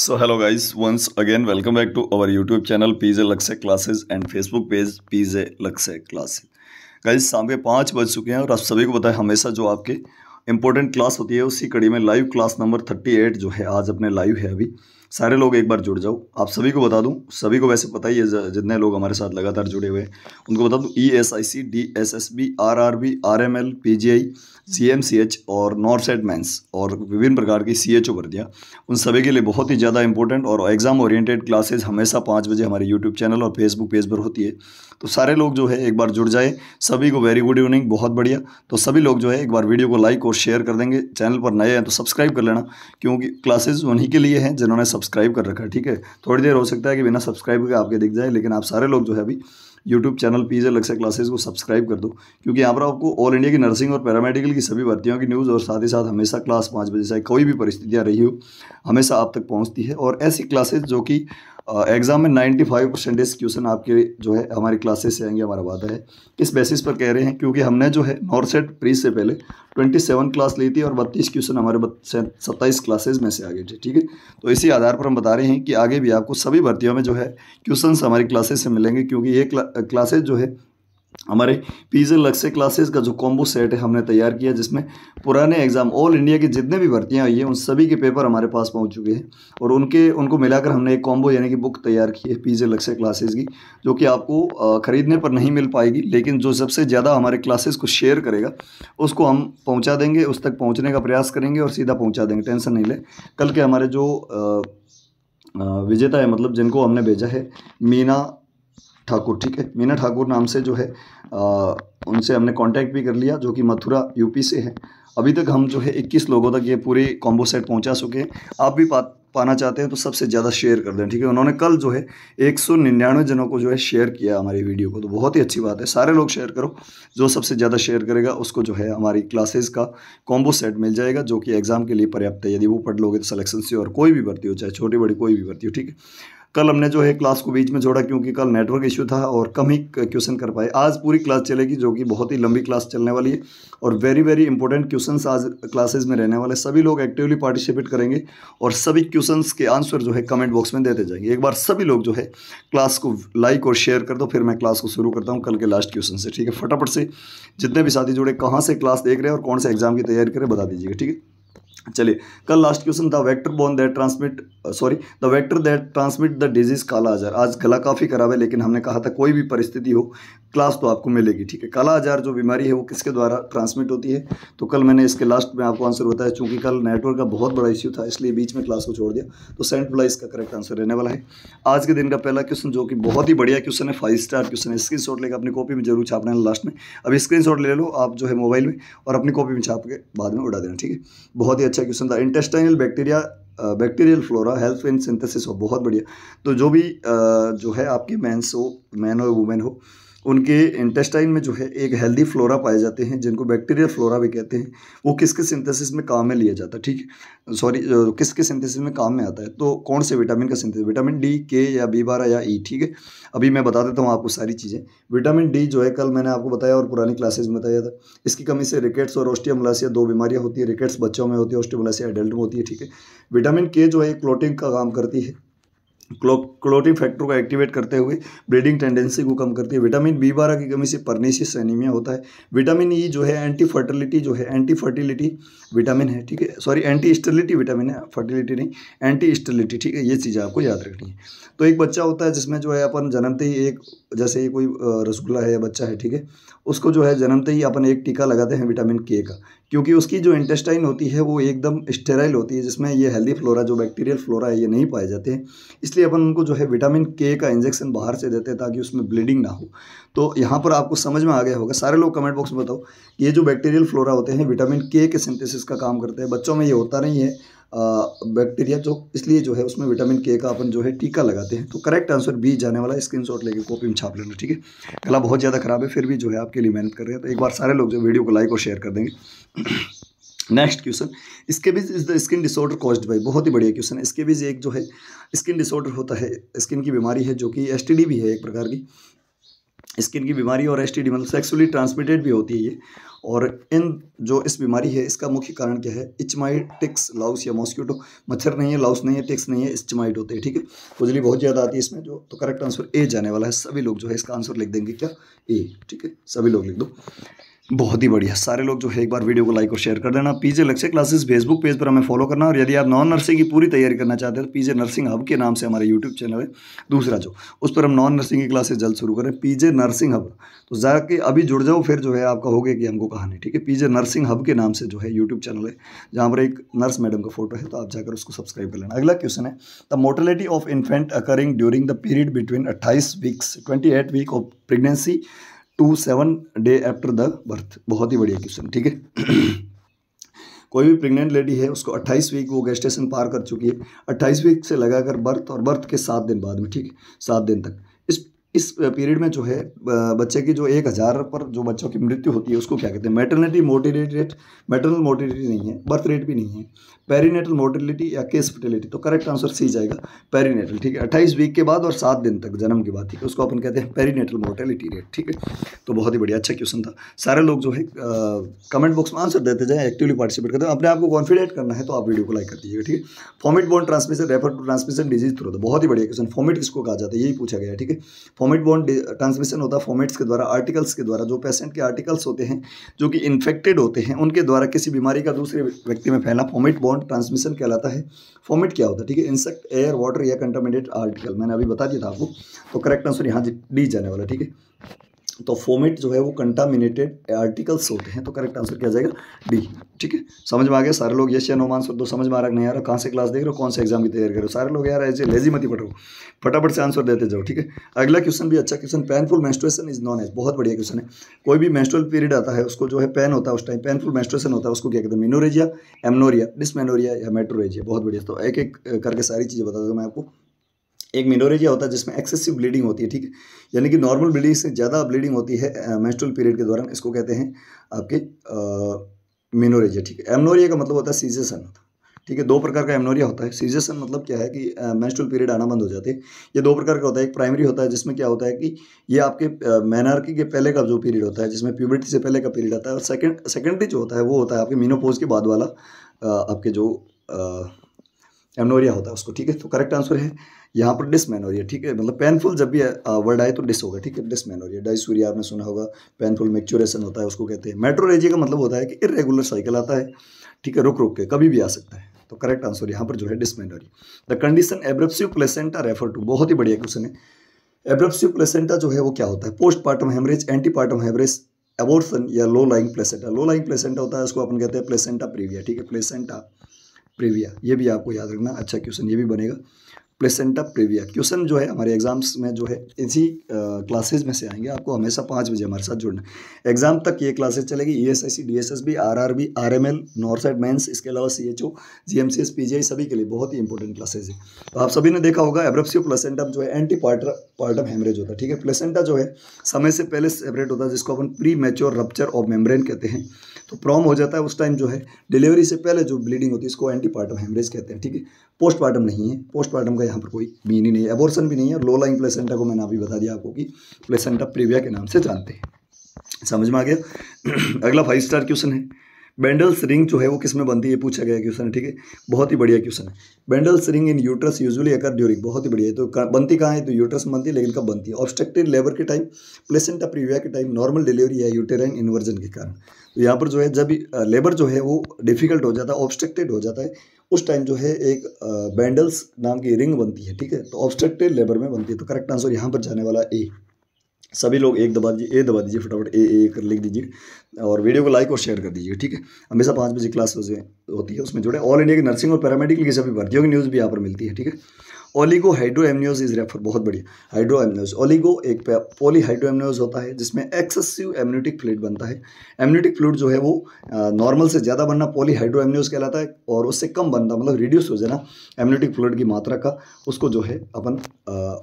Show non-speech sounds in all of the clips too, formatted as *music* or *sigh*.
so hello guys once again welcome back to our YouTube channel PJ Lakse classes and Facebook page PJ Lakse classes guys शाम के पाँच बज चुके हैं और आप सभी को बताए हमेशा जो आपके इंपॉर्टेंट क्लास होती है उसी कड़ी में live class number thirty eight जो है आज अपने लाइव है अभी सारे लोग एक बार जुड़ जाओ आप सभी को बता दूं सभी को वैसे पता ही है जितने लोग हमारे साथ लगातार जुड़े हुए हैं उनको बता दूं E S I C D S S B are R B R M M L ji G I C M C H north side mains और विभिन्न प्रकार की सी एच ओ भर्तियाँ उन सभी के लिए बहुत ही ज़्यादा इंपॉर्टेंट और एग्ज़ाम ओरिएंटेड क्लासेज हमेशा पाँच बजे हमारे यूट्यूब चैनल और फेसबुक पेज पर होती है तो सारे लोग जो है एक बार जुड़ जाए सभी को वेरी गुड इवनिंग बहुत बढ़िया तो सभी लोग जो है एक बार वीडियो को लाइक और शेयर कर देंगे चैनल पर नए हैं तो सब्सक्राइब कर लेना क्योंकि क्लासेज उन्हीं के लिए हैं जिन्होंने सब्सक्राइब कर रखा है ठीक है थोड़ी देर हो सकता है कि बिना सब्सक्राइब के आपके दिख जाए लेकिन आप सारे लोग जो है अभी यूट्यूब चैनल पी जे लक्ष्य क्लासेस को सब्सक्राइब कर दो क्योंकि यहाँ पर आपको ऑल इंडिया की नर्सिंग और पैरामेडिकल की सभी भर्तियों की न्यूज़ और साथ ही साथ हमेशा क्लास पाँच बजे से कोई भी परिस्थितियाँ रही हो हमेशा आप तक पहुँचती है और ऐसी क्लासेज जो कि एग्ज़ाम में नाइन्टी फाइव परसेंटेज क्वेश्चन आपके जो है हमारी क्लासेस से आएंगे हमारा वादा है इस बेसिस पर कह रहे हैं क्योंकि हमने जो है नॉर्थ सेट प्री से पहले ट्वेंटी सेवन क्लास ली थी और बत्तीस क्वेश्चन हमारे सत्ताईस क्लासेज में से आ गए थे ठीक है तो इसी आधार पर हम बता रहे हैं कि आगे भी आपको सभी भर्तियों में जो है क्वेश्चन हमारी क्लासेज से मिलेंगे क्योंकि ये क्लासेज जो है हमारे पीजे लक्से क्लासेस का जो कॉम्बो सेट है हमने तैयार किया जिसमें पुराने एग्ज़ाम ऑल इंडिया की जितने भी भर्तियाँ हुई हैं उन सभी के पेपर हमारे पास पहुंच चुके हैं और उनके उनको मिलाकर हमने एक कॉम्बो यानी कि बुक तैयार की है पीजे लक्से क्लासेस की जो कि आपको ख़रीदने पर नहीं मिल पाएगी लेकिन जो सबसे ज़्यादा हमारे क्लासेस को शेयर करेगा उसको हम पहुँचा देंगे उस तक पहुँचने का प्रयास करेंगे और सीधा पहुँचा देंगे टेंशन नहीं लें कल के हमारे जो विजेता है मतलब जिनको हमने भेजा है मीना ठाकुर ठीक है मीना ठाकुर नाम से जो है आ, उनसे हमने कांटेक्ट भी कर लिया जो कि मथुरा यूपी से है अभी तक हम जो है 21 लोगों तक ये पूरी कॉम्बो सेट पहुंचा चुके हैं आप भी पा पाना चाहते हैं तो सबसे ज़्यादा शेयर कर दें ठीक है उन्होंने कल जो है एक सौ निन्यानवे जनों को जो है शेयर किया हमारी वीडियो को तो बहुत ही अच्छी बात है सारे लोग शेयर करो जो सबसे ज़्यादा शेयर करेगा उसको जो है हमारी क्लासेज का कॉम्बो सेट मिल जाएगा जो कि एग्ज़ाम के लिए पर्याप्त है यदि वो पढ़ लोगे तो सलेक्शन से और कोई भी भर्ती हो चाहे छोटी बड़ी कोई भी भर्ती हो ठीक है कल हमने जो है क्लास को बीच में जोड़ा क्योंकि कल नेटवर्क इशू था और कम ही क्वेश्चन कर पाए आज पूरी क्लास चलेगी जो कि बहुत ही लंबी क्लास चलने वाली है और वेरी वेरी इंपॉर्टेंट क्वेश्चन आज क्लासेज में रहने वाले सभी लोग एक्टिवली पार्टिसिपेट करेंगे और सभी क्वेश्चन के आंसर जो है कमेंट बॉक्स में देते जाएंगे एक बार सभी लोग जो है क्लास को लाइक और शेयर कर दो फिर मैं क्लास को शुरू करता हूँ कल के लास्ट क्वेश्चन से ठीक है फटाफट से जितने भी साथी जुड़े कहाँ से क्लास देख रहे हैं और कौन से एग्जाम की तैयारी करें बता दीजिएगा ठीक है चलिए कल last question the vector borne that transmit sorry the vector that transmit the disease kala azar आज गला काफ़ी खराब है लेकिन हमने कहा था कोई भी परिस्थिति हो क्लास तो आपको मिलेगी ठीक है काला आजार जो बीमारी है वो किसके द्वारा ट्रांसमिट होती है तो कल मैंने इसके लास्ट में आपको आंसर बताया चूंकि कल नेटवर्क का बहुत बड़ा इश्यू था इसलिए बीच में क्लास को छोड़ दिया तो सेंट फ्लाई इसका करेक्ट आंसर रहने वाला है आज के दिन का पहला क्वेश्चन जो कि बहुत ही बढ़िया क्वेश्चन है फाइव स्टार क्वेश्चन है स्क्रीन शॉट लेकर अपनी कॉपी में जरूर छापना है लास्ट में अभी स्क्रीन ले लो आप जो है मोबाइल में और अपनी कॉपी में छाप के बाद में उड़ा देना ठीक है बहुत ही अच्छा क्वेश्चन था intestinal bacteria bacterial flora health and synthesis हो बहुत बढ़िया तो जो भी जो है आपके मैंस हो मैन हो वुमेन हो उनके इंटेस्टाइन में जो है एक हेल्दी फ्लोरा पाए जाते हैं जिनको बैक्टीरियल फ्लोरा भी कहते हैं वो किसके सिंथेसिस में काम में लिया जाता है ठीक सॉरी किसके सिंथेसिस में काम में आता है तो कौन से विटामिन का सिंथेसिस विटामिन डी के या बी बारह या ई e, ठीक है अभी मैं बता देता हूँ आपको सारी चीज़ें विटामिन डी जो है कल मैंने आपको बताया और पुरानी क्लासेज में बताया था इसकी कमी से रिकेट्स और ऑस्टियोमलासिया दो बीमारियाँ होती है रिकेट्स बच्चों में होती है ऑस्टियोमलासिया एडल्ट में होती है ठीक है विटामिन के जो है क्लोटिंग का काम करती है क्लोटिन फैक्टर को एक्टिवेट करते हुए ब्लीडिंग टेंडेंसी को कम करती है विटामिन बी बारह की कमी से परनेसिस एनीमिया होता है विटामिन ई e जो है एंटी फर्टिलिटी जो है एंटी फर्टिलिटी विटामिन है ठीक है सॉरी एंटी स्टर्लिटी विटामिन है फर्टिलिटी नहीं एंटी स्टर्लिटी ठीक है ये चीज़ें आपको याद रखनी है तो एक बच्चा होता है जिसमें जो है अपन जन्मते ही एक जैसे ही कोई रसगुल्ला है या बच्चा है ठीक है उसको जो है जन्मते ही अपन एक टीका लगाते हैं विटामिन के का क्योंकि उसकी जो इंटेस्टाइन होती है वो एकदम स्टेराइल होती है जिसमें ये हेल्दी फ्लोरा जो बैक्टीरियल फ्लोरा है ये नहीं पाए जाते हैं इसलिए अपन उनको जो है विटामिन के का इंजेक्शन बाहर से देते हैं ताकि उसमें ब्लीडिंग ना हो तो यहाँ पर आपको समझ में आ गया होगा सारे लोग कमेंट बॉक्स में बताओ ये जो बैक्टीरियल फ्लोरा होते हैं विटामिन के के सिंथेसिस का काम करते हैं बच्चों में ये होता नहीं है बैक्टीरिया जो इसलिए जो है उसमें विटामिन के का अपन जो है टीका लगाते हैं तो करेक्ट आंसर बी जाने वाला स्क्रीन शॉट लेके कॉपी में छाप लेना ठीक है गला बहुत ज़्यादा खराब है फिर भी जो है आपके लिए मेहनत कर रहे हैं तो एक बार सारे लोग जो वीडियो को लाइक और शेयर कर देंगे नेक्स्ट *clears throat* क्वेश्चन इसके बीच is the skin disorder caused by बहुत ही बढ़िया क्वेश्चन है इसके बीच एक जो है स्किन डिसऑर्डर होता है स्किन की बीमारी है जो कि एसटीडी भी है एक प्रकार की स्किन की बीमारी और एस टी मतलब सेक्सुअली ट्रांसमिटेड भी होती है ये और इन जो इस बीमारी है इसका मुख्य कारण क्या है इचमाइट टिक्स लाउस या मॉस्क्यूटो मच्छर नहीं है लाउस नहीं है टिक्स नहीं है इचमाइट होते हैं ठीक है खुजली बहुत ज़्यादा आती है इसमें जो तो करेक्ट आंसर ए जाने वाला है सभी लोग जो है इसका आंसर लिख देंगे क्या ए ठीक है सभी लोग लिख दो बहुत ही बढ़िया सारे लोग जो है एक बार वीडियो को लाइक और शेयर कर देना पीजे लक्ष्य क्लासेस फेसबुक पेज पर हमें फॉलो करना और यदि आप नॉन नर्सिंग की पूरी तैयारी करना चाहते हैं तो पीजे नर्सिंग हब के नाम से हमारा यूट्यूब चैनल है दूसरा जो उस पर हम नॉन नर्सिंग की क्लासेस जल्द शुरू करें पीजे नर्सिंग हब तो जाके अभी जुड़ जाओ फिर जो है आप कहोगे कि हमको कहा ठीक है पीजे नर्सिंग हब के नाम से जो है यूट्यूब चैनल है जहाँ पर एक नर्स मैडम का फोटो है तो आप जाकर उसको सब्सक्राइब कर लेना अगला क्वेश्चन है the mortality of infant occurring during the period between अट्ठाईस weeks twenty week of pregnancy to seven day after the birth बहुत ही बढ़िया क्वेश्चन ठीक है *clears throat* कोई भी प्रेग्नेंट लेडी है उसको 28 वीक वो गेस्टेशन पार कर चुकी है 28 वीक से लगाकर बर्थ और बर्थ के सात दिन बाद में ठीक है सात दिन तक इस पीरियड में जो है बच्चे की जो एक हज़ार पर जो बच्चों की मृत्यु होती है उसको क्या कहते हैं maternity mortality rate maternal mortality नहीं है बर्थ रेट भी नहीं है पेरीनेटल मोर्टिलिटी या केस फर्टिलिटी तो करेक्ट आंसर सी जाएगा पेरीनेटल ठीक है अट्ठाईस वीक के बाद और सात दिन तक जन्म के बाद ठीक है उसको अपन कहते हैं पेरीनेटल मोर्टेलिटी रेट ठीक है तो बहुत ही बढ़िया अच्छा क्वेश्चन था सारे लोग जो है कमेंट बॉक्स में आंसर देते जाए एक्टिवली पार्टिसिपेट करते हैं अपने आपको कॉन्फिडेंट करना है तो आप वीडियो को लाइक कर दीजिएगा ठीक है fomite borne transmission refer to transmission disease through बहुत ही बढ़िया क्वेश्चन फॉमिट किसको कहा जाता है यही पूछा गया ठीक है फॉमेट बॉन्ड ट्रांसमिशन होता है फॉमेट्स के द्वारा आर्टिकल्स के द्वारा जो पेशेंट के आर्टिकल्स होते हैं जो कि इन्फेक्टेड होते हैं उनके द्वारा किसी बीमारी का दूसरे व्यक्ति में फैलना फॉमिट बॉन्ड ट्रांसमिशन कहलाता है फॉमिट क्या होता है ठीक है इंसेक्ट एयर वाटर या कंटामिनेटेड आर्टिकल मैंने अभी बता दिया था आपको तो करेक्ट आंसर यहाँ डी जाने वाला ठीक है तो फोमेट जो है वो कंटामिनेटेड आर्टिकल्स होते हैं तो करेक्ट आंसर क्या जाएगा डी ठीक है समझ में आ गया सारे लोग यश या नोमान सर दो समझ में आ रहा नहीं आ रहा कहाँ से क्लास देख रहे हो कौन से एग्जाम की तैयारी कर रहे हो सारे लोग यार ऐसे लेजी मत ही पटो फटाफट से आंसर देते जाओ ठीक है अगला क्वेश्चन भी अच्छा question painful menstruation is known as बहुत बढ़िया क्वेश्चन है कोई भी मेस्ट्रल पीरियड आता है उसको जो है पेन होता है उस टाइम पेनफुल मेस्ट्रेशन होता है उसको क्या कहते हैं मिनोरेजिया एमनोरिया डिसमेनोरिया या मेट्रोरेजिया बहुत बढ़िया तो एक एक करके सारी चीज़ें बता दूँ मैं आपको एक मिनोरेजिया होता है जिसमें एक्सेसिव ब्लीडिंग होती है ठीक है यानी कि नॉर्मल ब्लीडिंग से ज़्यादा ब्लीडिंग होती है मेंस्ट्रुअल पीरियड के दौरान इसको कहते हैं आपके मिनोरेजिया ठीक है एमनोरिया का मतलब होता है सीजेसन ठीक है दो प्रकार का एमनोरिया होता है सीजेसन मतलब क्या है कि मेंस्ट्रुअल पीरियड आना बंद हो जाते हैं ये दो प्रकार का होता है एक प्राइमरी होता है जिसमें क्या होता है कि ये आपके मैनार्की के पहले का जो पीरियड होता है जिसमें प्यूबर्टी से पहले का पीरियड आता है और सेकेंड सेकेंडरी जो होता है वो होता है आपके मीनोपोज के बाद वाला आपके जो एमनोरिया होता है उसको ठीक है तो करेक्ट आंसर है यहाँ पर डिसमेनोरिया ठीक है मतलब पेनफुल जब भी वर्ड आए तो डिस होगा ठीक है डिसमेनोरिया डाइसूरिया आपने सुना होगा पेनफुल मेक्चुरेशन होता है उसको कहते हैं मेट्रोलॉजी का मतलब होता है कि इरेगुलर साइकिल आता है ठीक है रुक रुक के कभी भी आ सकता है तो करेक्ट आंसर यहाँ पर जो है dysmenorrhoea the condition abruptive placenta refer to बहुत ही बढ़िया क्वेश्चन है एब्रप्सिव प्लेसेंटा जो है वो क्या होता है post partum haemorrhage ante partum haemorrhage abortion या low lying placenta low lying placenta होता है उसको अपन कहते हैं प्लेसेंटा प्रीविया ठीक है प्लेसेंटा प्रीविया ये भी आपको याद रखना अच्छा क्वेश्चन ये भी बनेगा प्लेसेंटा प्रीविया क्वेश्चन जो है हमारे एग्जाम्स में जो है इसी क्लासेज में से आएंगे आपको हमेशा पाँच बजे हमारे साथ जुड़ना एग्जाम तक ये क्लासेस चलेगी E S I C D S S B are R B R M L north side mains इसके अलावा C H O G M C S P ji I सभी के लिए बहुत ही इंपॉर्टेंट क्लासेज है तो आप सभी ने देखा होगा एब्रप्सियो प्लेसेंटम जो है एंटी पार्टर पार्टम हेमरेज होता है ठीक है प्लेसेंटा जो है समय से पहले सेपरेट होता है जिसको अपन premature rupture of membrane कहते हैं तो प्रॉम हो जाता है उस टाइम जो है डिलीवरी से पहले जो ब्लीडिंग होती है इसको एंटीपार्टम हेमरेज कहते हैं ठीक है पोस्टमार्टम नहीं है पोस्टमार्टम का यहाँ पर कोई मीनिंग नहीं है एबोर्सन भी नहीं है लो लाइंग प्लेसेंटा को मैंने अभी बता दिया आपको कि प्लेसेंटा प्रीविया के नाम से जानते हैं समझ में आ गया *clears throat* अगला फाइव स्टार क्वेश्चन है बैंडल्स रिंग जो है वो किस में बनती है पूछा गया क्वेश्चन है ठीक है बहुत ही बढ़िया क्वेश्चन है Bandl's ring in uterus usually occur during बहुत ही बढ़िया है तो बनती कहाँ है तो यूट्रस में बनती है लेकिन कब बनती है ऑब्स्ट्रक्टेड लेबर के टाइम प्लेसेंटा प्रीविया के टाइम नॉर्मल डिलीवरी या यूटेराइन इन्वर्जन के कारण तो यहाँ पर जो है जब लेबर जो है वो डिफिकल्ट हो जाता है ऑब्स्ट्रक्टेड हो जाता है उस टाइम जो है एक बैंडल्स नाम की रिंग बनती है ठीक है तो ऑब्स्ट्रक्टेड लेबर में बनती है तो करेक्ट आंसर यहाँ पर जाने वाला ए सभी लोग एक दबा दीजिए ए दबा दीजिए फटाफट ए ए कर लिख दीजिए और वीडियो को लाइक और शेयर कर दीजिए ठीक है हमेशा पाँच बजे क्लास होती है उसमें जुड़े ऑल इंडिया की नर्सिंग और पैरामेडिकल की सभी भर्तियों की न्यूज़ भी यहाँ पर मिलती है ठीक है ओलिगो हाइड्रोएमनियोज इज रेफर बहुत बढ़िया हाइड्रोएमनियोज ओलिगो एक पोली हाइड्रोएमनियोज होता है जिसमें एक्सेसिव एम्यूटिक फ्लूड बनता है एम्यूटिक फ्लूड जो है वो नॉर्मल से ज़्यादा बनना पोली एमनियोज कहलाता है और उससे कम बनता मतलब रिड्यूस हो जाना एम्यूटिक फ्लूड की मात्रा का उसको जो है अपन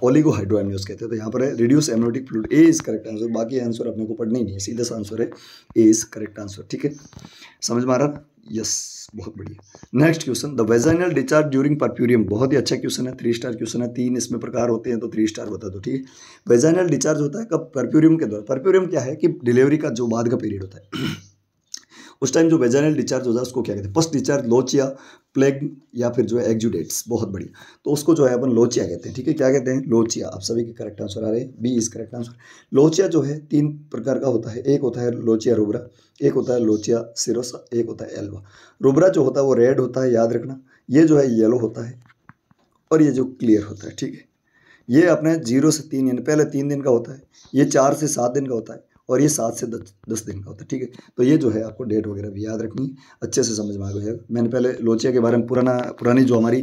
ओलिगो हाइड्रोएमनियोज कहते हैं तो यहाँ पर है reduce amniotic fluid A is correct answer बाकी आंसर अपने को पढ़ना ही नहीं है सीधा सा आंसर है ए इज़ करेक्ट आंसर ठीक है समझ में आ रहा यस बहुत बढ़िया next question the vaginal discharge during puerperium बहुत ही अच्छा क्वेश्चन है थ्री स्टार क्वेश्चन है तीन इसमें प्रकार होते हैं तो थ्री स्टार बता दो ठीक है वेजाइनल डिचार्ज होता है कब परप्यूरियम के द्वारा परप्यूरियम क्या है कि डिलीवरी का जो बाद का पीरियड होता है उस टाइम जो वेजाइनल डिचार्ज हो है उसको क्या कहते हैं फर्स्ट डिचार्ज लोचिया प्लेग या फिर जो है एग्जुडेट्स बहुत बढ़िया तो उसको जो है अपन लोचिया कहते हैं ठीक है क्या कहते हैं लोचिया आप सभी के करेक्ट आंसर आ रहे हैं B is correct answer lochia जो है तीन प्रकार का होता है एक होता है लोचिया रुबरा एक होता है लोचिया सिरोसा एक होता है एल्वा रुबरा जो होता है वो रेड होता है याद रखना ये जो है येलो होता है और ये जो क्लियर होता है ठीक है ये अपने जीरो से तीन यानी पहले तीन दिन का होता है ये चार से सात दिन का होता है और ये सात से दस दस दिन का होता है ठीक है तो ये जो है आपको डेट वगैरह भी याद रखनी है अच्छे से समझ में आ गया मैंने पहले लोचिया के बारे में पुराना पुरानी जो हमारी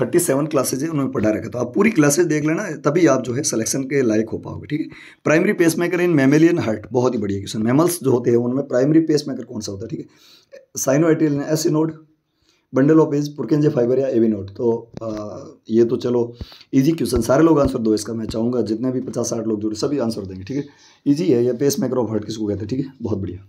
थर्टी सेवन क्लासेज है उन्होंने पढ़ा रखा तो आप पूरी क्लासेज देख लेना तभी आप जो है सिलेक्शन के लायक हो पाओगे ठीक है primary pacemaker in mammalian heart बहुत ही बढ़िया क्वेश्चन मेमल्स जो होते हैं उनमें प्राइमरी पेस मेकर कौन सा होता है ठीक है sinoatrial SA node bundle of His Purkinje fibre या एवी नोट तो आ, ये तो चलो इजी क्वेश्चन सारे लोग आंसर दो इसका मैं चाहूँगा जितने भी पचास साठ लोग जुड़े सभी आंसर देंगे ठीक है इजी है ये पेस मेकर हर्ट किसको कहते हैं ठीक है बहुत बढ़िया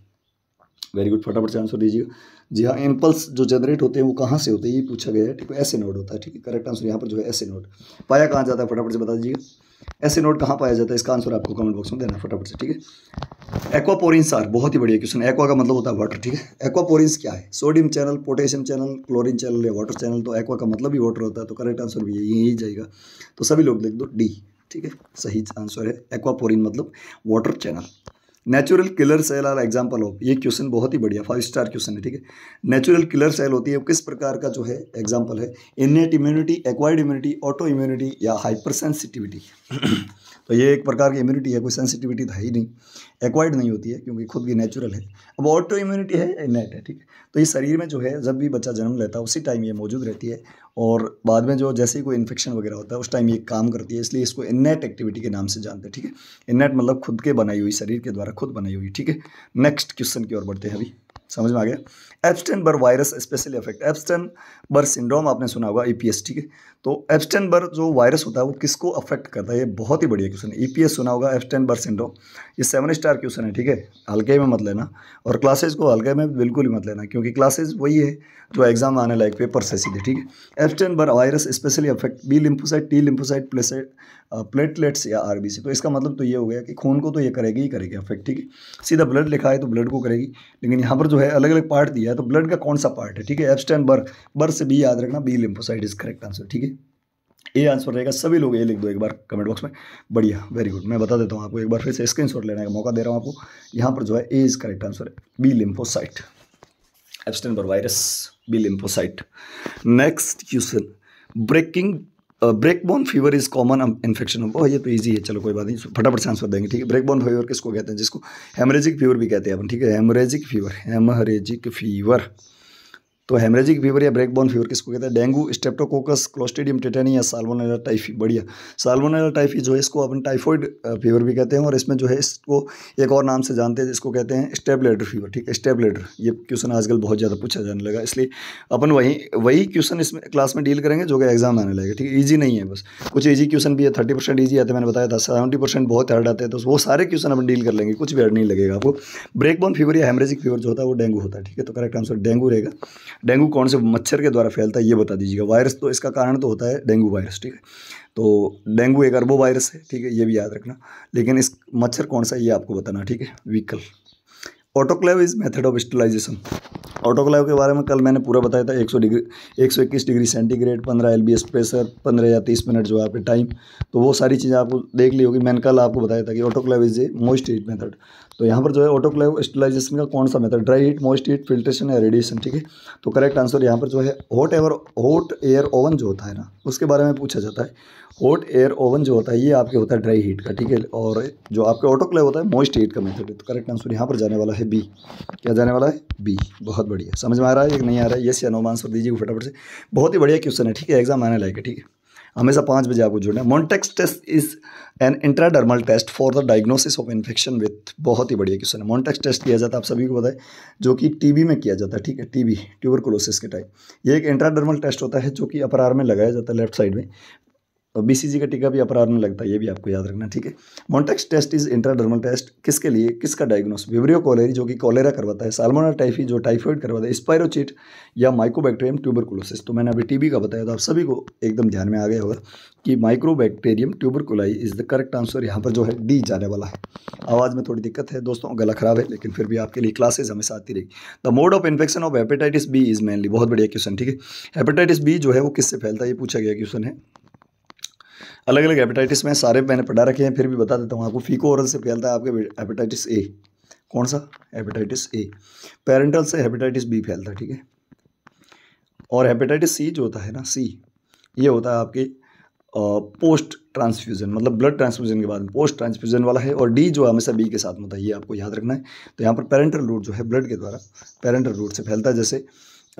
वेरी गुड फटाफट से आंसर दीजिएगा जी हाँ इम्पल्स जो जनरेट होते हैं वो कहाँ से होते हैं ये पूछा गया है ठीक है ऐसे नोड होता है ठीक है करेक्ट आंसर यहाँ पर जो है ऐसे नोड पाया कहाँ जाता है फटाफट से बता दीजिएगा ऐसे नोड कहाँ पाया जाता है इसका आंसर आपको कमेंट बॉक्स में देना फटाफट से ठीक है एक्वापोरिन सार बहुत ही बढ़िया क्वेश्चन एक्वा का मतलब होता है वाटर ठीक है एक्वापोरिन क्या है sodium channel potassium channel chlorine channel या वाटर चैनल तो एक्वा का मतलब ही वाटर होता है तो करेक्ट आंसर भी यही जाएगा तो सभी लोग देख दो डी ठीक है सही आंसर है एक्वापोरिन मतलब water channel natural killer cell are example of ये क्वेश्चन बहुत ही बढ़िया फाइव स्टार क्वेश्चन है ठीक है नेचुरल किलर सेल होती है वो किस प्रकार का जो है एग्जाम्पल है innate immunity acquired immunity autoimmunity या हाइपर सेंसिटिविटी *clears throat* तो ये एक प्रकार की इम्यूनिटी है कोई सेंसिटिविटी था तो ही नहीं एक्वायर्ड नहीं होती है क्योंकि खुद की नेचुरल है अब ऑटो इम्यूनिटी है इनेट है ठीक है तो ये शरीर में जो है जब भी बच्चा जन्म लेता है उसी टाइम ये मौजूद रहती है और बाद में जो जैसे ही कोई इन्फेक्शन वगैरह होता है उस टाइम ये काम करती है इसलिए इसको इन्नेट एक्टिविटी के नाम से जानते हैं ठीक है इन्नेट मतलब खुद के बनाई हुई शरीर के द्वारा खुद बनाई हुई ठीक है नेक्स्ट क्वेश्चन की ओर बढ़ते हैं अभी समझ में आ गया Epstein Barr virus specially affect Epstein Barr syndrome आपने सुना होगा ई e है तो एब्सटेन बर जो वायरस होता है वो किसको अफेक्ट करता है ये बहुत ही बढ़िया क्वेश्चन ई पी सुना होगा एब्सटेन बर सिंड्रोम ये सेवन स्टार क्वेश्चन है ठीक है हल्के में मत लेना और क्लासेज को हल्के में बिल्कुल ही मत लेना क्योंकि क्लासेज वही है जो एग्जाम आने लायक पेपर से सीधे ठीक है Epstein Barr virus specially affect B lymphocyte T lymphocyte प्लेसाइड प्लेटलेट्स या आरबीसी तो इसका मतलब तो ये हो गया कि खून को तो ये करेगी ही करेगी अफेक्ट ठीक है सीधा ब्लड लिखा है तो ब्लड को करेगी लेकिन यहाँ पर जो है अलग अलग पार्ट दिया है तो ब्लड का कौन सा पार्ट है ठीक है एब्सटेन बर्ग बर्ग से भी याद रखना B lymphocyte is correct answer ठीक है ए आंसर रहेगा सभी लोग ए लिख दो एक बार कमेंट बॉक्स में बढ़िया वेरी गुड मैं बता देता हूँ आपको एक बार फिर से स्क्रीन शॉट लेने का मौका दे रहा हूँ आपको यहाँ पर जो है ए इज करेक्ट आंसर है B lymphocyte Epstein Barr virus B lymphocyte next question breaking breakbone fever is common infection of ये तो ईजी है चलो कोई बात नहीं फटाफट से आंसर देंगे ठीक है ब्रेकबोन फीवर किसको कहते हैं जिसको हेमरेजिक फीवर भी कहते हैं अपन ठीक है हेमरेजिक फीवर हेमरेजिक फीवर तो हेमरेजिक फीवर या ब्रेकबोन फीवर किसको कहते हैं डेंगू स्टेप्टोकोकस क्लोस्टेडियम या साल्मोनेला टाइफी बढ़िया साल्मोनेला टाइफी जो है इसको अपन टाइफॉइड फीवर भी कहते हैं और इसमें जो है इसको एक और नाम से जानते हैं जिसको कहते हैं स्टेबलेटर फीवर ठीक है स्टेबलेटर ये क्वेश्चन आजकल बहुत ज़्यादा पूछा जाने लगा इसलिए अपन वही वही क्वेश्चन इसमें क्लास में डील करेंगे जो कि एग्जाम आने लगेगा ठीक है ईजी नहीं है बस कुछ ईजी क्वेश्चन भी है थर्टी परसेंट ईजी आते मैंने बताया था सेवेंटी परसेंट बहुत हार्ड आते हैं तो वो सारे क्वेश्चन अपन डील कर लेंगे कुछ भी हार्ड नहीं लगेगा आपको ब्रेकबोन फीवर या हेमरेजिक फीवर जो होता है वो डेंगू होता है ठीक है तो करेक्ट आंसर डेंगू रहेगा डेंगू कौन से मच्छर के द्वारा फैलता है ये बता दीजिएगा वायरस तो इसका कारण तो होता है डेंगू वायरस ठीक है तो डेंगू एक अरबो वायरस है ठीक है ये भी याद रखना लेकिन इस मच्छर कौन सा ये आपको बताना ठीक है vehicle autoclave is method of sterilisation autoclave के बारे में कल मैंने पूरा बताया था 100 degree 121 degree centigrade 15 L pressure 15 या 30 मिनट जो है आपके टाइम तो वो सारी चीज़ें आपको देख ली होगी मैंने कल आपको बताया था कि autoclave is a moist heat method तो यहाँ पर जो है ऑटोक्लेव स्टिलाइजेशन का कौन सा method dry heat moist heat filtration या रेडिएशन ठीक है तो करेक्ट आंसर यहाँ पर जो है hot ever hot air oven जो होता है ना उसके बारे में पूछा जाता है हॉट एयर ओवन जो होता है ये आपके होता है ड्राई हीट का ठीक है और जो आपके ऑटोक्लेव होता है मोस्ट हीट का मेथड है तो करेक्ट आंसर यहाँ पर जाने वाला है बी क्या जाने वाला है बी बहुत बढ़िया समझ में आ रहा है एक नहीं आ रहा है ये या नो आंसर दीजिए फटाफट से बहुत ही बढ़िया क्वेश्चन है ठीक है एग्जाम आने लायक है ठीक है हमेशा पाँच बजे आपको जुड़ना है Mantoux test is an intradermal test for the diagnosis of infection with बहुत ही बढ़िया क्वेश्चन है मोन्टेक्स टेस्ट किया जाता है आप सभी को बताए जो कि टीबी में किया जाता है ठीक है टीबी ट्यूबरकुलोसिस के टाइप ये एक इंट्राडर्मल टेस्ट होता है जो कि अपरार में लगाया जाता है लेफ्ट साइड में और बी का टीका भी अपराध में लगता है ये भी आपको याद रखना ठीक है Mantoux test is intradermal test किसके लिए किसका डायग्नोस विवरियो कॉलेरी जो कि कॉलेरा करवाता है सालमोना टाइफी जो टाइफाइड करवाता है स्पायरोचिट या माइक्रोबैक्टेरियम ट्यूबरकुलोसिस तो मैंने अभी टीबी का बताया तो आप सभी को एकदम ध्यान में आ गया होगा कि Mycobacterium tuberculi is the correct answer यहाँ पर जो है डी जाने वाला है आवाज़ में थोड़ी दिक्कत है दोस्तों गला खराब है लेकिन फिर भी आपके लिए क्लासेज हमेशा आती रही the mode of infection of hepatitis B is mainly बहुत बढ़िया क्वेश्चन ठीक है हेपेटाइटिस बी जो है वो किससे फैलता है ये पूछा गया क्वेश्चन है अलग अलग हेपेटाइटिस में सारे मैंने पढ़ा रखे हैं फिर भी बता देता हूँ आपको फीको ओरल से फैलता है आपके हेपेटाइटिस ए कौन सा हेपेटाइटिस ए पेरेंटल से हेपेटाइटिस बी फैलता है ठीक है और हेपेटाइटिस सी जो होता है ना सी ये होता है आपके पोस्ट ट्रांसफ्यूज़न मतलब ब्लड ट्रांसफ्यूज़न के बाद पोस्ट ट्रांसफ्यूज़न वाला है और डी जो हमेशा बी के साथ में होता है ये आपको याद रखना है तो यहाँ पर पेरेंटल रूट जो है ब्लड के द्वारा पेरेंटल रूट से फैलता है जैसे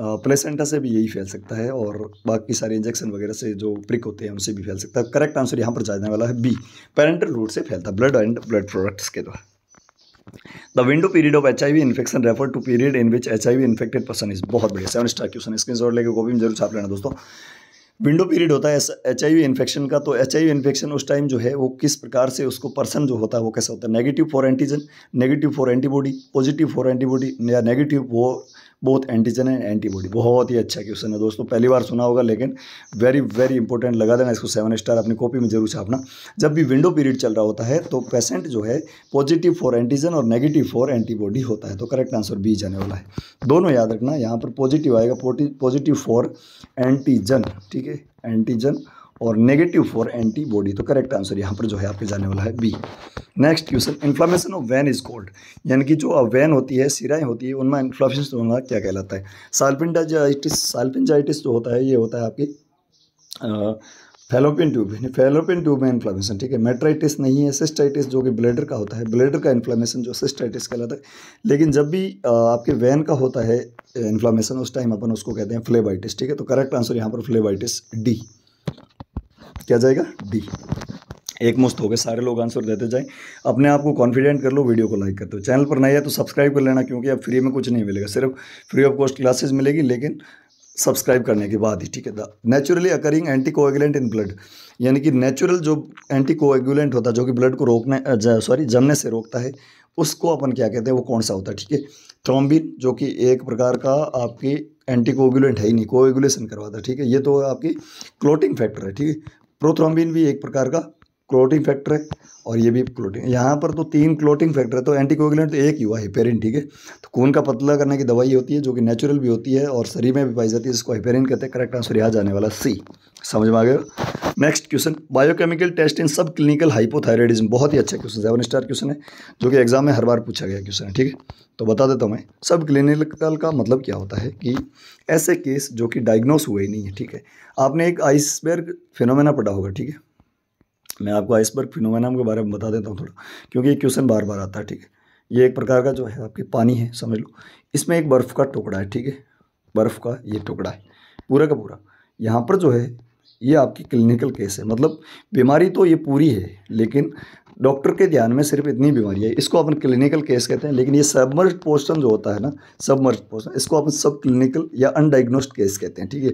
प्लेसेंटा से भी यही फैल सकता है और बाकी सारे इंजेक्शन वगैरह से जो प्रिक होते हैं उनसे भी फैल सकता है करेक्ट आंसर यहाँ पर जाने वाला है बी पेरेंटल रूट से फैलता ब्लड एंड ब्लड प्रोडक्ट्स के द्वारा the window period of H I V infection refer to period in which H I V infected person is बहुत बढ़िया seven star question screen shot लेकर copy भी जरूर छाप लेना दोस्तों विंडो पीरियड होता है एच आई वी इन्फेक्शन का तो एच आई वी इन्फेक्शन उस टाइम जो है वो किस प्रकार से उसको पर्सन जो होता है वो कैसा होता है negative for antigen negative for antibody positive for antibody या नेगेटिव वो बहुत एंटीजन एंड एंटीबॉडी बहुत ही अच्छा क्वेश्चन है दोस्तों पहली बार सुना होगा लेकिन वेरी वेरी इंपॉर्टेंट लगा देना इसको सेवन स्टार अपनी कॉपी में जरूर छापना जब भी विंडो पीरियड चल रहा होता है तो पेशेंट जो है पॉजिटिव फॉर एंटीजन और नेगेटिव फॉर एंटीबॉडी होता है तो करेक्ट आंसर बी जाने वाला है दोनों याद रखना यहाँ पर पॉजिटिव आएगा पॉजिटिव फॉर एंटीजन ठीक है एंटीजन और नेगेटिव फॉर एंटीबॉडी तो करेक्ट आंसर यहाँ पर जो है आपके जाने वाला है B next question inflammation of vein is called यानी कि जो वैन होती है सिराएँ होती है उनमें इन्फ्लामेशन होना क्या कहलाता है साल्पिनजाइटिस साल्पिनजाइटिस जो होता है ये होता है आपकी फेलोपियन ट्यूब फेलोपियन ट्यूब में इन्फ्लामेशन ठीक है मेट्राइटिस नहीं है सिस्टाइटिस जो कि ब्लेडर का होता है ब्लेडर का इन्फ्लामेशन जो सिस्टाइटिस कहलाता है लेकिन जब भी आपके वैन का होता है इन्फ्लामेशन उस टाइम अपन उसको कहते हैं फ्लेबाइटिस ठीक है तो करेक्ट आंसर यहाँ पर फ्लेबाइटिस डी क्या जाएगा डी एक मुस्त हो गए सारे लोग आंसर देते जाएं अपने आप को कॉन्फिडेंट कर लो वीडियो को लाइक कर दो चैनल पर नहीं है तो सब्सक्राइब कर लेना क्योंकि अब फ्री में कुछ नहीं मिलेगा सिर्फ फ्री ऑफ कॉस्ट क्लासेस मिलेगी लेकिन सब्सक्राइब करने के बाद ही ठीक है naturally occurring anticoagulant in blood यानी कि नेचुरल जो एंटी कोएगुलेंट होता है जो कि ब्लड को रोकने सॉरी जमने से रोकता है उसको अपन क्या कहते हैं वो कौन सा होता है ठीक है थ्रोम्बिन जो कि एक प्रकार का आपकी एंटी कोएगुलेंट है ही नहीं कोएगुलेशन करवाता है ठीक है ये तो आपकी क्लोटिंग फैक्टर है ठीक है प्रोथ्रोम्बिन भी एक प्रकार का क्लोटिंग फैक्टर है और ये भी क्लोटिंग यहाँ पर तो तीन क्लोटिंग फैक्टर है तो एंटीकोगुलेंट तो एक ही हुआ हिपेरिन ठीक है तो खून का पतला करने की दवाई होती है जो कि नेचुरल भी होती है और शरीर में भी पाई जाती है इसको हिपेरिन कहते हैं करेक्ट आंसर यहाँ जाने वाला सी समझ में आ गया next question biochemical test in subclinical hypothyroidism बहुत ही अच्छा क्वेश्चन सेवन स्टार क्वेश्चन है जो कि एग्जाम में हर बार पूछा गया क्वेश्चन है ठीक है तो बता देता हूँ मैं सब क्लिनिकल का मतलब क्या होता है कि ऐसे केस जो कि डायग्नोस हुए ही नहीं है ठीक है आपने एक आइसबर्ग फिनोमेना पढ़ा होगा ठीक है मैं आपको आइसबर्ग फिनोमेना के बारे में बता देता हूँ थोड़ा क्योंकि ये क्वेश्चन बार बार आता है ठीक है ये एक प्रकार का जो है आपके पानी है समझ लो इसमें एक बर्फ़ का टुकड़ा है ठीक है बर्फ़ का ये टुकड़ा है पूरा का पूरा यहाँ पर जो है ये आपकी क्लिनिकल केस है मतलब बीमारी तो ये पूरी है लेकिन डॉक्टर के ध्यान में सिर्फ इतनी बीमारी है इसको अपन क्लिनिकल केस कहते हैं लेकिन ये सबमर्ज पोस्टन जो होता है ना सबमर्ज पोस्टन इसको अपन सब क्लिनिकल या अनडाइग्नोस्ड केस कहते हैं ठीक है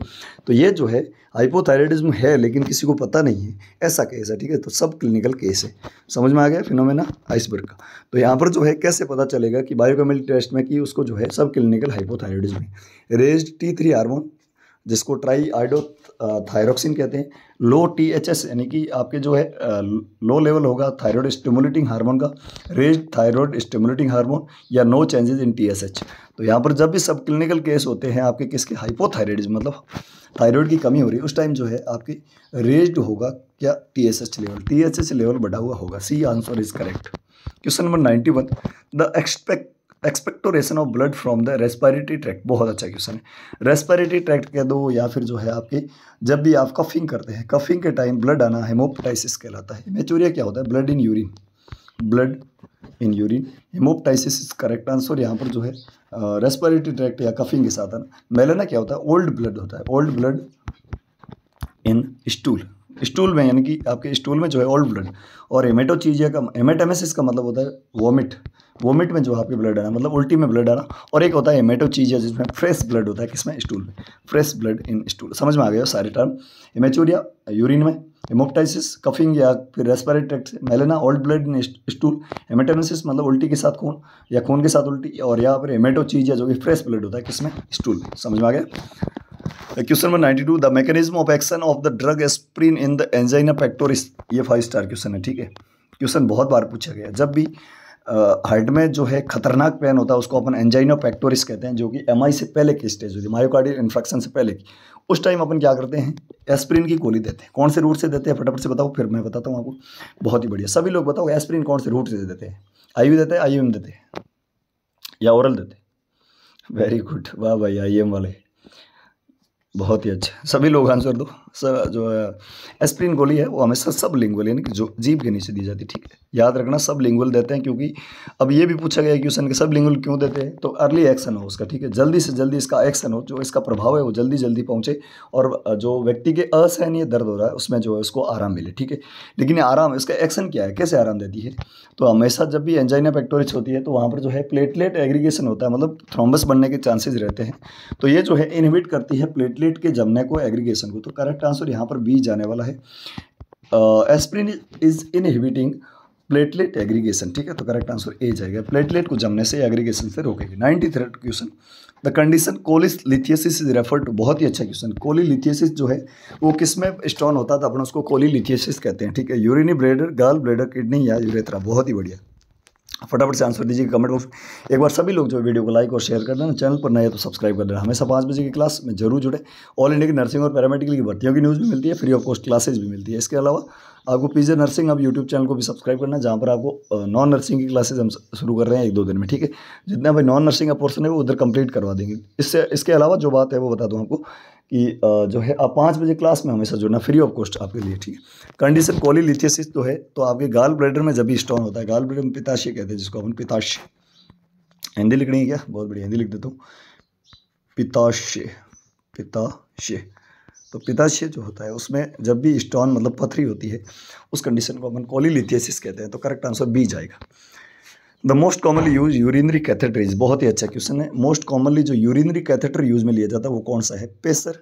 तो ये जो है हाइपोथायरेडिज्म है लेकिन किसी को पता नहीं है ऐसा केस है ठीक है तो सब क्लिनिकल केस है समझ में आ गया फिनोमेना आइसबर्ग का तो यहाँ पर जो है कैसे पता चलेगा कि बायोकेमिकल टेस्ट में कि उसको जो है सब क्लिनिकल हाइपोथायरेडिज्म है रेज्ड टी थ्री हार्मोन जिसको ट्राई आइडो थायरोक्सिन कहते हैं लो टी एच एस यानी कि आपके जो है लो लेवल होगा थायरॉयड स्टिमुलेटिंग हार्मोन का रेज थायरॉयड स्टिमुलेटिंग हार्मोन या no changes in T S H तो यहाँ पर जब भी सब क्लिनिकल केस होते हैं आपके किसके हाइपोथायराइडिज्म मतलब थायरॉयड की कमी हो रही है उस टाइम जो है आपके रेज होगा क्या T S H level T H H level बढ़ा हुआ होगा C answer is correct question number ninety one the expect expectoration of blood from the respiratory tract बहुत अच्छा क्वेश्चन है रेस्पायरेटरी ट्रैक्ट कह दो या फिर जो है आपके जब भी आप कफिंग करते हैं कफिंग के टाइम ब्लड आना हेमोपटाइसिस कहलाता है मेचोरिया क्या होता है blood in urine blood in urine haemoptysis is correct answer यहाँ पर जो है रेस्पायरेटरी ट्रैक्ट या कफिंग के साथ आना मेलाना क्या होता है ओल्ड ब्लड होता है old blood in stool stool में यानी कि आपके स्टूल में जो है ओल्ड ब्लड और चीजिया का हेमेटेमेसिस का मतलब होता है वोमिट वोमिट में जो आपके ब्लड आना मतलब उल्टी में ब्लड आना और एक होता है चीजिया जिसमें फ्रेश ब्लड होता है किसमें स्टूल में फ्रेश ब्लड इन स्टूल समझ में आ गया सारे टर्म हेमेचूरिया यूरिन में हेमोप्टाइसिस कफिंग या फिर respiratory tract melaena old blood in stool haematemesis मतलब उल्टी के साथ खून या खून के साथ उल्टी और या फिर चीजिया जो कि फ्रेश ब्लड होता है किसमें स्टूल समझ में आ गया question number ninety two the mechanism of action of the drug aspirin in the angina pectoris ये फाइव स्टार क्वेश्चन है ठीक है क्वेश्चन बहुत बार पूछा गया जब भी हार्ट में जो है खतरनाक पेन होता है उसको अपन एंजाइनो पैक्टोरिस कहते हैं जो कि एम से पहले की स्टेज होती है मायोकार्डियल इन्फेक्शन से पहले की उस टाइम अपन क्या करते हैं एस्प्रिन की गोली देते हैं कौन से रूट से देते हैं फटाफट से बताओ फिर मैं बताता हूँ आपको बहुत ही बढ़िया सभी लोग बताओ एस्प्रिन कौन से रूट से देते हैं आई देते हैं आई देते हैं या ओरल देते हैं वेरी गुड वाह भाई आई वाले बहुत ही अच्छा सभी लोग आंसर दो सर जो है एस्प्रिन गोली है वो हमेशा सब लिंगुअल यानी कि जो जीभ के नीचे दी जाती है ठीक है याद रखना सब लिंगुअल देते हैं क्योंकि अब ये भी पूछा गया क्वेश्चन कि सब लिंगुअल क्यों देते हैं तो अर्ली एक्शन हो उसका ठीक है जल्दी से जल्दी इसका एक्शन हो जो इसका प्रभाव है वो जल्दी जल्दी पहुँचे और जो व्यक्ति के असहनीय दर्द हो रहा है उसमें जो है उसको आराम मिले ठीक है लेकिन आराम इसका एक्शन क्या है कैसे आराम देती है तो हमेशा जब भी एंजाइना पेक्टोरिस होती है तो वहाँ पर जो है प्लेटलेट एग्रीगेशन होता है मतलब थ्रोम्बस बनने के चांसेज रहते हैं तो ये जो है इनहिबिट करती है प्लेटलेट एसिटेट के जमने को एग्रीगेशन को तो करेक्ट आंसर यहाँ पर बी जाने वाला है aspirin is inhibiting platelet aggregation ठीक है तो करेक्ट आंसर ए जाएगा प्लेटलेट को जमने से एग्रीगेशन से रोकेगी ninety third question the condition cholelithiasis is refer to बहुत ही अच्छा क्वेश्चन कोली लिथियसिस जो है वो किस में स्टोन होता था तो अपन उसको कोली लिथियसिस कहते हैं ठीक है urinary bladder gall bladder kidney या यूरेथरा बहुत ही बढ़िया फटाफट से आंसर दीजिए कमेंट बॉक्स एक बार सभी लोग जो वीडियो को लाइक और शेयर कर देना चैनल पर नए तो सब्सक्राइब कर देना हमेशा पाँच बजे की क्लास में जरूर जुड़े ऑल इंडिया की नर्सिंग और पैरामेडिकल की भर्तियों की न्यूज़ भी मिलती है फ्री ऑफ कॉस्ट क्लासेज भी मिलती है इसके अलावा आपको पीजे नर्सिंग आप यूट्यूब चैनल को भी सब्सक्राइब करना जहाँ पर आपको नॉन नर्सिंग की क्लासेज हम शुरू कर रहे हैं एक दो दिन में ठीक है जितना भाई नॉन नर्सिंग का पोर्सन है वो उधर कंप्लीट करवा देंगे इससे इसके अलावा जो बात है वो बता दूँ आपको कि जो है आप पाँच बजे क्लास में हमेशा जुड़ना फ्री ऑफ कॉस्ट आपके लिए ठीक है कंडीशन कॉलीलिथियसिस तो है तो आपके गाल ब्लेडर में जब भी स्टोन होता है गाल ब्लेडर में पिताशय कहते हैं जिसको अपन पिताशय हिंदी लिखनी है क्या बहुत बढ़िया हिंदी लिख देता हूँ पिताशय पिताशय तो पिताशय जो होता है उसमें जब भी स्टोन मतलब पथरी होती है उस कंडीशन को अपन कॉलीलिथियसिस कहते हैं तो करेक्ट आंसर बी जाएगा the most commonly use urinary catheter is बहुत ही अच्छा क्वेश्चन है मोस्ट कॉमनली जो यूरिनरी कैथेटर यूज में लिया जाता है वो कौन सा है पेसर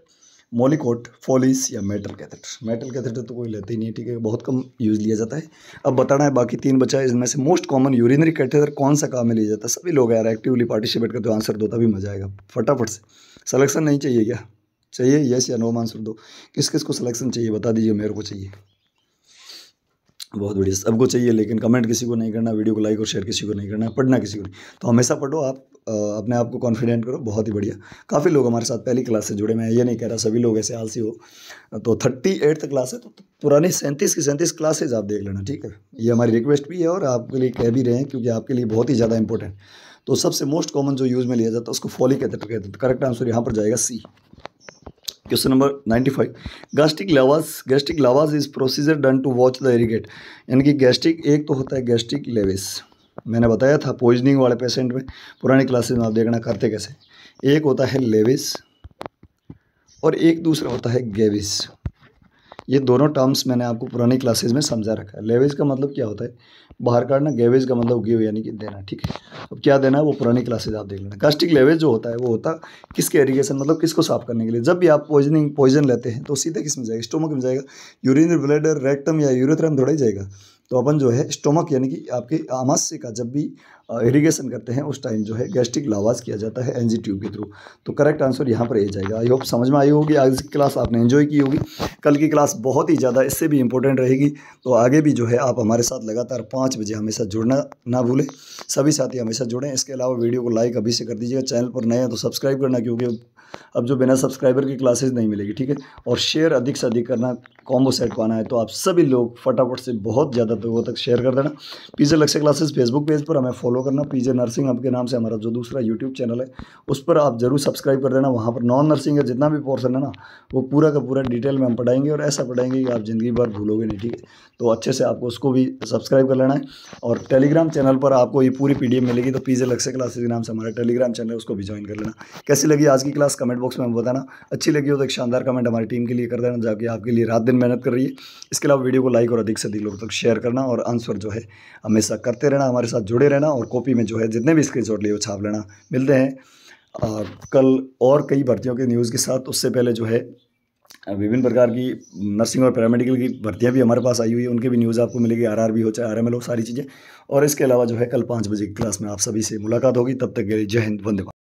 मोलिकोट फोलिस या मेटल कैथेटर मेटल कैथेटर तो कोई लेते ही नहीं ठीक है बहुत कम यूज लिया जाता है अब बताना है बाकी तीन बचा है इसमें से मोस्ट कॉमन यूरिनरी कैथेटर कौन सा काम में लिया जाता है सभी लोग यार एक्टिवली पार्टिसिपेट करते हो आंसर दो तभी मजा आएगा फटाफट से सलेक्शन नहीं चाहिए क्या चाहिए यस या नो आंसर दो किस किस को सलेक्शन चाहिए बता दीजिए मेरे को चाहिए बहुत बढ़िया सबको चाहिए लेकिन कमेंट किसी को नहीं करना वीडियो को लाइक और शेयर किसी को नहीं करना पढ़ना किसी को नहीं तो हमेशा पढ़ो आप अपने आप को कॉन्फिडेंट करो बहुत ही बढ़िया काफ़ी लोग हमारे साथ पहली क्लास से जुड़े मैं ये नहीं कह रहा सभी लोग ऐसे आलसी हो तो थर्टी एट्थ क्लास है तो पुरानी सैंतीस की सैंतीस क्लासेज आप देख लेना ठीक है ये हमारी रिक्वेस्ट भी है और आपके लिए कह भी रहे हैं क्योंकि आपके लिए बहुत ही ज़्यादा इंपॉर्टेंट तो सबसे मोस्ट कॉमन जो यूज़ में लिया जाता है उसको फॉली कहते हैं तो करेक्ट आंसर यहाँ पर जाएगा C question number ninety five gastric lavage gastric lavage is procedure done to wash the irrigate यानी कि गैस्ट्रिक एक तो होता है गैस्ट्रिक लेविस मैंने बताया था पॉइजनिंग वाले पेशेंट में पुराने क्लासेज में आप देखना करते कैसे एक होता है लेविस और एक दूसरा होता है गेविस ये दोनों टर्म्स मैंने आपको पुरानी क्लासेज में समझा रखा है लेवेज का मतलब क्या होता है बाहर काटना गेवेज का मतलब गिव यानी कि देना ठीक है अब क्या देना है वो पुरानी क्लासेज आप देख लेना कास्टिक लेवेज जो होता है वो होता है किसके एरिगेशन मतलब किसको साफ करने के लिए जब भी आप पॉइजनिंग पॉइजन लेते हैं तो सीधे किस में जाएगा स्टोमक में जाएगा यूरिन ब्लेडर रेक्टम या यूरोथ्रम थोड़ा ही जाएगा तो अपन जो है स्टोमक यानी कि आपके आमाशय का जब भी इरीगेशन करते हैं उस टाइम जो है गैस्ट्रिक लावाज किया जाता है एनजी ट्यूब के थ्रू तो करेक्ट आंसर यहाँ पर ये जाएगा आई होप समझ में आई होगी आज की क्लास आपने एंजॉय की होगी कल की क्लास बहुत ही ज़्यादा इससे भी इंपॉर्टेंट रहेगी तो आगे भी जो है आप हमारे साथ लगातार पाँच बजे हमेशा जुड़ना ना भूलें सभी साथी हमेशा जुड़ें इसके अलावा वीडियो को लाइक अभी से कर दीजिएगा चैनल पर नए हैं तो सब्सक्राइब करना क्योंकि अब जो बिना सब्सक्राइबर की क्लासेस नहीं मिलेगी ठीक है और शेयर अधिक से अधिक करना कॉम्बो सेट पाना है तो आप सभी लोग फटाफट से बहुत ज़्यादा लोगों तक शेयर कर देना पीजे लक्ष्य क्लासेस फेसबुक पेज पर हमें फॉलो करना पीजे नर्सिंग आपके नाम से हमारा जो दूसरा यूट्यूब चैनल है उस पर आप ज़रूर सब्सक्राइब कर देना वहाँ पर नॉन नर्सिंग का जितना भी पोर्सन है ना वो पूरा का पूरा डिटेल में हम पढ़ाएंगे और ऐसा पढ़ाएंगे कि आप ज़िंदगी भर भूलोगे नहीं ठीक है तो अच्छे से आपको उसको भी सब्सक्राइब कर लेना है और टेलीग्राम चैनल पर आपको ये पूरी पी मिलेगी तो पीजे लक्ष्य क्लासेस के नाम से हमारा टेलीग्राम चैनल है उसको भी ज्वाइन कर लेना कैसी लगी आज की क्लास कमेंट बॉक्स में हमें बताना अच्छी लगी हो तो एक शानदार कमेंट हमारी टीम के लिए कर देना जाके आपके लिए रात दिन मेहनत कर रही है इसके अलावा वीडियो को लाइक और अधिक से अधिक लोगों तक शेयर करना और आंसर जो है हमेशा करते रहना हमारे साथ जुड़े रहना और कॉपी में जो है जितने भी स्क्रीन लिए वो छाप लेना मिलते हैं और कल और कई भर्तियों के न्यूज़ के साथ उससे पहले जो है विभिन्न प्रकार की नर्सिंग और पैरामेडिकल की भर्तियाँ भी हमारे पास आई हुई है उनके भी न्यूज़ आपको मिलेगी आर भी हो चाहे आर हो सारी चीज़ें और इसके अलावा जो है कल पाँच बजे की क्लास में आप सभी से मुलाकात होगी तब तक के लिए जय हिंद वंदे